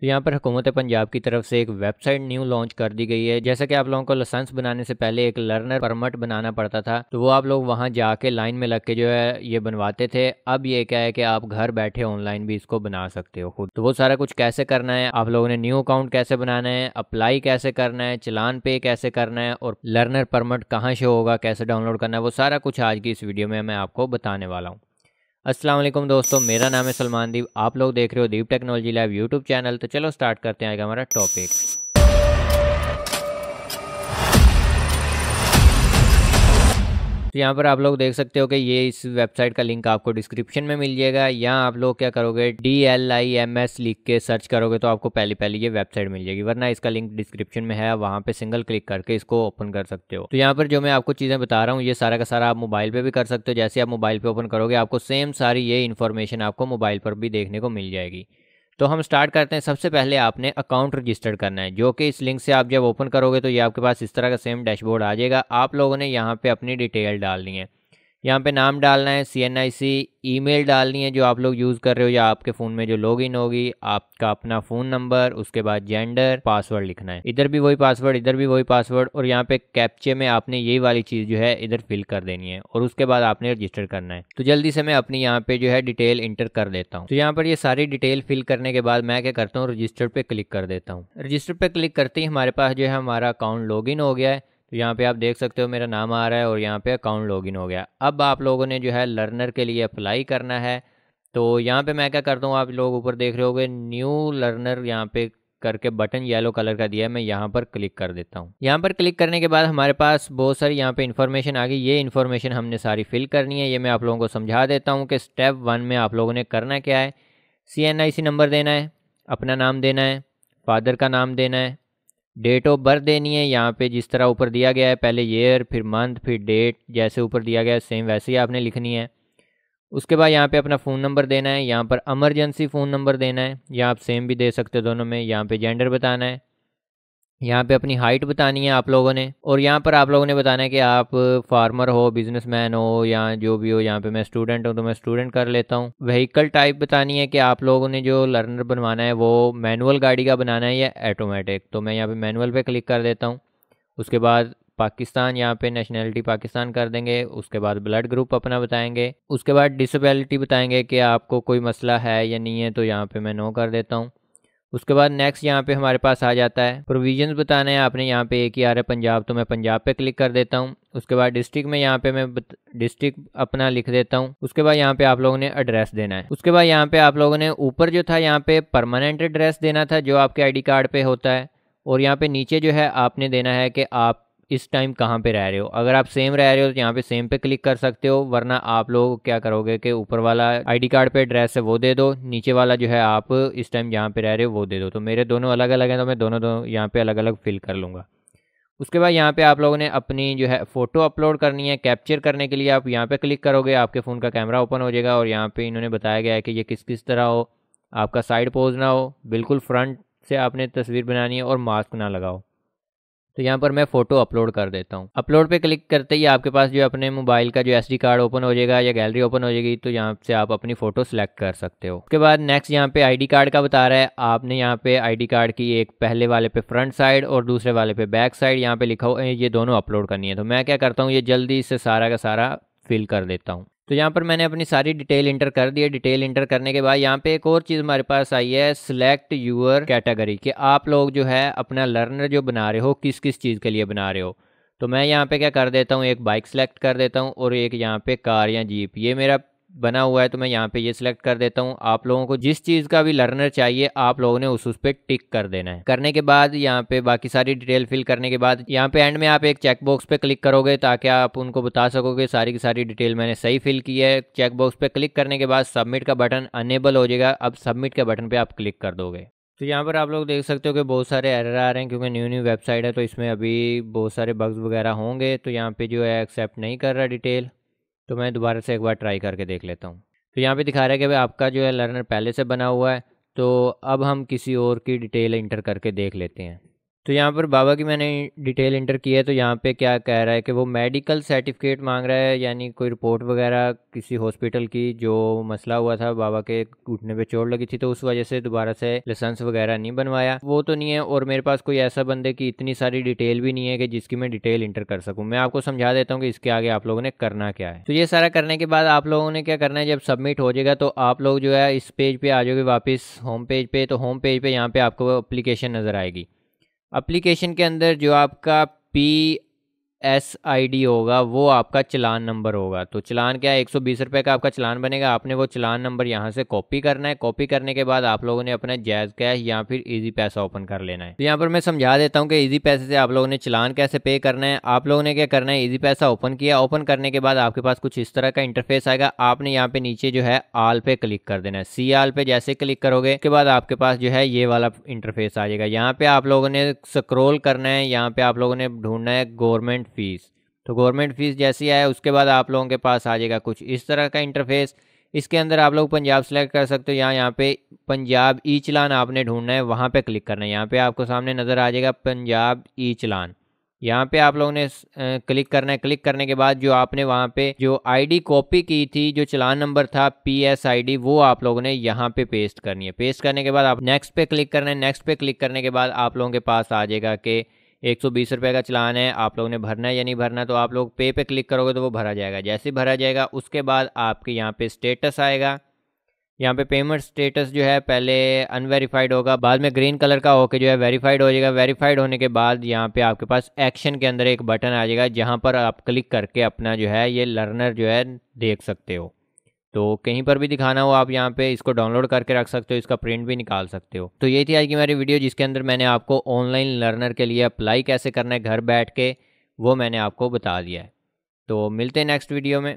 तो यहाँ पर हुकूमत पंजाब की तरफ से एक वेबसाइट न्यू लॉन्च कर दी गई है जैसा कि आप लोगों को लाइसेंस बनाने से पहले एक लर्नर परमिट बनाना पड़ता था तो वो आप लोग वहाँ जाके लाइन में लग के जो है ये बनवाते थे अब ये क्या है कि आप घर बैठे ऑनलाइन भी इसको बना सकते हो खुद तो वो सारा कुछ कैसे करना है आप लोगों ने न्यू अकाउंट कैसे बनाना है अप्लाई कैसे करना है चलान पे कैसे करना है और लर्नर परमिट कहाँ शो होगा कैसे डाउनलोड करना है वो सारा कुछ आज की इस वीडियो में मैं आपको बताने वाला हूँ अस्सलाम वालेकुम दोस्तों मेरा नाम है सलमान दीप आप लोग देख रहे हो Deep technology live YouTube channel तो चलो स्टार्ट करते हैं आज हमारा टॉपिक तो यहाँ पर आप लोग देख सकते हो कि ये इस वेबसाइट का लिंक आपको डिस्क्रिप्शन में मिल जाएगा यहाँ आप लोग क्या करोगे D L I M S लिख के सर्च करोगे तो आपको पहले पहले ये वेबसाइट मिल जाएगी वरना इसका लिंक डिस्क्रिप्शन में है वहाँ पे सिंगल क्लिक करके इसको ओपन कर सकते हो तो यहाँ पर जो मैं आपको चीज़ें बता रहा हूँ ये सारा का सारा आप मोबाइल पर भी कर सकते हो जैसे आप मोबाइल पर ओपन करोगे आपको सेम सारी ये इन्फॉर्मेशन आपको मोबाइल पर भी देखने को मिल जाएगी तो हम स्टार्ट करते हैं सबसे पहले आपने अकाउंट रजिस्टर करना है जो कि इस लिंक से आप जब ओपन करोगे तो ये आपके पास इस तरह का सेम डैशबोर्ड आ जाएगा आप लोगों ने यहाँ पर अपनी डिटेल डालनी है यहाँ पे नाम डालना है सी एन आई सी ई मेल डालनी है जो आप लोग यूज़ कर रहे हो या आपके फ़ोन में जो लॉगिन होगी आपका अपना फ़ोन नंबर उसके बाद जेंडर पासवर्ड लिखना है इधर भी वही पासवर्ड इधर भी वही पासवर्ड और यहाँ पे कैप्चे में आपने यही वाली चीज़ जो है इधर फिल कर देनी है और उसके बाद आपने रजिस्टर करना है तो जल्दी से मैं अपनी यहाँ पे जो है डिटेल इंटर कर देता हूँ तो यहाँ पर ये सारी डिटेल फिल करने के बाद मैं क्या करता हूँ रजिस्टर पर क्लिक कर देता हूँ रजिस्टर पर क्लिक करते ही हमारे पास जो है हमारा अकाउंट लॉग हो गया है तो यहाँ पे आप देख सकते हो मेरा नाम आ रहा है और यहाँ पे अकाउंट लॉगिन हो गया अब आप लोगों ने जो है लर्नर के लिए अप्लाई करना है तो यहाँ पे मैं क्या करता हूँ आप लोग ऊपर देख रहे हो न्यू लर्नर यहाँ पे करके बटन येलो कलर का दिया है मैं यहाँ पर क्लिक कर देता हूँ यहाँ पर क्लिक करने के बाद हमारे पास बहुत सारी यहाँ पे इन्फॉर्मेशन आ गई ये इन्फॉर्मेशन हमने सारी फिल करनी है ये मैं आप लोगों को समझा देता हूँ कि स्टेप वन में आप लोगों ने करना क्या है सी एन आई सी नंबर देना है अपना नाम देना है फादर का नाम देना है डेट ऑफ बर्थ देनी है यहाँ पे जिस तरह ऊपर दिया गया है पहले ईयर फिर मंथ फिर डेट जैसे ऊपर दिया गया है सेम वैसे ही आपने लिखनी है उसके बाद यहाँ पे अपना फ़ोन नंबर देना है यहाँ पर अमरजेंसी फ़ोन नंबर देना है या आप सेम भी दे सकते हो दोनों में यहाँ पे जेंडर बताना है यहाँ पे अपनी हाइट बतानी है आप लोगों ने और यहाँ पर आप लोगों ने बताना है कि आप फार्मर हो बिजनेसमैन हो या जो भी हो यहाँ पे मैं स्टूडेंट हूँ तो मैं स्टूडेंट कर लेता हूँ व्हीकल टाइप बतानी है कि आप लोगों ने जो लर्नर बनवाना है वो मैनुअल गाड़ी का बनाना है या ऐटोमेटिक तो मैं यहाँ पर मैनुअल पर क्लिक कर देता हूँ उसके बाद पाकिस्तान यहाँ पे नेशनैलिटी पाकिस्तान कर देंगे उसके बाद ब्लड ग्रुप अपना बताएंगे उसके बाद डिसेबिलिटी बताएंगे कि आपको कोई मसला है या नहीं है तो यहाँ पे मैं नो कर देता हूँ उसके बाद नेक्स्ट यहाँ पे हमारे पास आ जाता है प्रोविजन बताना है आपने यहाँ पे एक ही आ रहा है पंजाब तो मैं पंजाब पे क्लिक कर देता हूँ उसके बाद डिस्ट्रिक्ट में यहाँ पे मैं डिस्ट्रिक्ट अपना लिख देता हूँ उसके बाद यहाँ पे आप लोगों ने एड्रेस देना है उसके बाद यहाँ पे आप लोगों ने ऊपर जो था यहाँ पे परमानेंट एड्रेस देना था जो आपके आई कार्ड पे होता है और यहाँ पे नीचे जो है आपने देना है कि आप इस टाइम कहाँ पे रह रहे हो अगर आप सेम रह रहे हो तो यहाँ पे सेम पे क्लिक कर सकते हो वरना आप लोग क्या करोगे कि ऊपर वाला आईडी कार्ड पे एड्रेस है वो दे दो नीचे वाला जो है आप इस टाइम जहाँ पे रह रहे हो वो दे दो तो मेरे दोनों अलग अलग हैं तो मैं दोनों दोनों यहाँ पर अलग अलग फिल कर लूँगा उसके बाद यहाँ पर आप लोगों ने अपनी जो है फ़ोटो अपलोड करनी है कैप्चर करने के लिए आप यहाँ पर क्लिक करोगे आपके फ़ोन का कैमरा ओपन हो जाएगा और यहाँ पर इन्होंने बताया गया है कि ये किस किस तरह हो आपका साइड पोज ना हो बिल्कुल फ्रंट से आपने तस्वीर बनानी है और मास्क ना लगाओ तो यहाँ पर मैं फ़ोटो अपलोड कर देता हूँ अपलोड पे क्लिक करते ही आपके पास जो अपने मोबाइल का जो एस कार्ड ओपन हो जाएगा या गैलरी ओपन हो जाएगी तो यहाँ से आप अपनी फ़ोटो सेलेक्ट कर सकते हो उसके बाद नेक्स्ट यहाँ पे आईडी कार्ड का बता रहा है आपने यहाँ पे आईडी कार्ड की एक पहले वाले पे फ्रंट साइड और दूसरे वाले पे बैक साइड यहाँ पे लिखा हो ये दोनों अपलोड करनी है तो मैं क्या करता हूँ ये जल्दी इससे सारा का सारा फिल कर देता हूँ तो यहाँ पर मैंने अपनी सारी डिटेल इंटर कर दी है डिटेल इंटर करने के बाद यहाँ पे एक और चीज़ हमारे पास आई है सिलेक्ट यूअर कैटेगरी कि आप लोग जो है अपना लर्नर जो बना रहे हो किस किस चीज़ के लिए बना रहे हो तो मैं यहाँ पे क्या कर देता हूँ एक बाइक सेलेक्ट कर देता हूँ और एक यहाँ पे कार या जीप ये मेरा बना हुआ है तो मैं यहाँ पे ये सिलेक्ट कर देता हूँ आप लोगों को जिस चीज़ का भी लर्नर चाहिए आप लोगों ने उस उस पर टिक कर देना है करने के बाद यहाँ पे बाकी सारी डिटेल फिल करने के बाद यहाँ पे एंड में आप एक चेकबॉक्स पे क्लिक करोगे ताकि आप उनको बता सकोगे सारी की सारी डिटेल मैंने सही फिल की है चेकबॉक्स पे क्लिक करने के बाद सबमिट का बटन अनेबल हो जाएगा अब सबमिट के बटन पर आप क्लिक कर दोगे तो यहाँ पर आप लोग देख सकते हो कि बहुत सारे एरर आ रहे हैं क्योंकि न्यू न्यू वेबसाइट है तो इसमें अभी बहुत सारे बग्स वगैरह होंगे तो यहाँ पे जो है एक्सेप्ट नहीं कर रहा डिटेल तो मैं दोबारा से एक बार ट्राई करके देख लेता हूँ तो यहाँ पे दिखा रहा है कि भाई आपका जो है लर्नर पहले से बना हुआ है तो अब हम किसी और की डिटेल इंटर करके देख लेते हैं तो यहाँ पर बाबा की मैंने डिटेल इंटर की है तो यहाँ पे क्या कह रहा है कि वो मेडिकल सर्टिफिकेट मांग रहा है यानी कोई रिपोर्ट वगैरह किसी हॉस्पिटल की जो मसला हुआ था बाबा के घुटने पे चोट लगी थी तो उस वजह से दोबारा से लाइसेंस वगैरह नहीं बनवाया वो तो नहीं है और मेरे पास कोई ऐसा बंदे की इतनी सारी डिटेल भी नहीं है कि जिसकी मैं डिटेल इंटर कर सकूँ मैं आपको समझा देता हूँ कि इसके आगे आप लोगों ने करना क्या है तो ये सारा करने के बाद आप लोगों ने क्या करना है जब सबमिट हो जाएगा तो आप लोग जो है इस पेज पर आ जाओगे वापस होम पेज पर तो होम पेज पर यहाँ पर आपको अप्लीकेशन नज़र आएगी अप्लीकेशन के अंदर जो आपका पी एस आई डी होगा वो आपका चलान नंबर होगा तो चलान क्या है एक सौ बीस रुपये का आपका चलान बनेगा आपने वो चलान नंबर यहाँ से कॉपी करना है कॉपी करने के बाद आप लोगों ने अपना जैज कैश या फिर इजी पैसा ओपन कर लेना है तो यहाँ पर मैं समझा देता हूँ कि इजी पैसे से आप लोगों ने चलान कैसे पे करना है आप लोगों ने क्या करना है ईजी पैसा ओपन किया ओपन करने के बाद आपके पास कुछ इस तरह का इंटरफेस आएगा आपने यहाँ पे नीचे जो है आल पे क्लिक कर देना है सी आल पे जैसे क्लिक करोगे उसके बाद आपके पास जो है ये वाला इंटरफेस आ जाएगा यहाँ पे आप लोगों ने स्क्रोल करना है यहाँ पे आप लोगों ने ढूंढना है गवर्नमेंट गवर्नमेंट फ़ीस तो गवर्नमेंट फ़ीस जैसी आए उसके बाद आप लोगों के पास आ जाएगा कुछ इस तरह का इंटरफेस इसके अंदर आप लोग पंजाब सेलेक्ट कर सकते हो यहाँ यहाँ पे पंजाब ई चलान आपने ढूंढना है वहाँ पे क्लिक करना है यहाँ पे आपको सामने नज़र आ जाएगा पंजाब ई चलान यहाँ पे आप लोगों ने क्लिक करना है क्लिक करने के बाद जो आपने वहाँ पे जो आईडी कॉपी की थी जो चलान नंबर था पी एस आई डी वो आप लोगों ने यहाँ पे पेस्ट करनी है पेस्ट करने के बाद आप नेक्स्ट पे क्लिक करना है नेक्स्ट पे क्लिक करने के बाद आप लोगों के पास आ जाएगा कि एक सौ बीस रुपये का चलान है आप लोगों ने भरना है या नहीं भरना तो आप लोग पे पे क्लिक करोगे तो वो भरा जाएगा जैसे भरा जाएगा उसके बाद आपके यहाँ पे स्टेटस आएगा यहाँ पे पेमेंट स्टेटस जो है पहले अनवेरीफाइड होगा बाद में ग्रीन कलर का होके जो है वेरीफाइड हो जाएगा वेरीफाइड होने के बाद यहाँ पे आपके पास एक्शन के अंदर एक बटन आ जाएगा जहाँ पर आप क्लिक करके अपना जो है ये लर्नर जो है देख सकते हो तो कहीं पर भी दिखाना हो आप यहाँ पे इसको डाउनलोड करके रख सकते हो इसका प्रिंट भी निकाल सकते हो तो ये थी आज की मेरी वीडियो जिसके अंदर मैंने आपको ऑनलाइन लर्नर के लिए अप्लाई कैसे करना है घर बैठ के वो मैंने आपको बता दिया है तो मिलते हैं नेक्स्ट वीडियो में